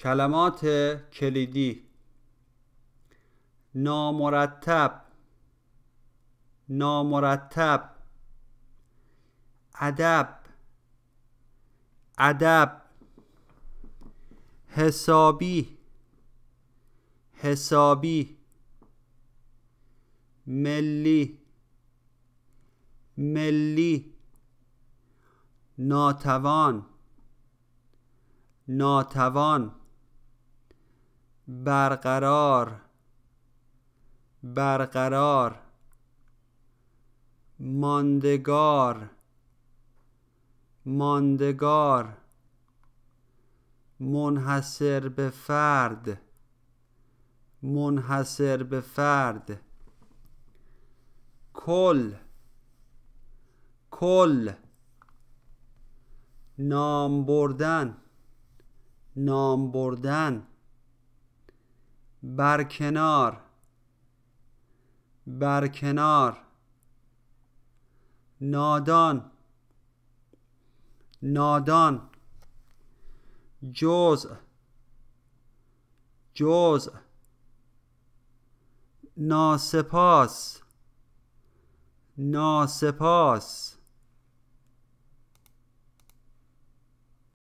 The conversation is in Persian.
کلمات کلیدی نامرتب نامرتب ادب ادب حسابی حسابی ملی ملی ناتوان ناتوان برقرار برقرار ماندگار ماندگار منحصر به فرد منحصر به فرد کل کل نام بردن نام بردن برکنار برکنار نادان نادان جزء جزء ناسپاس ناسپاس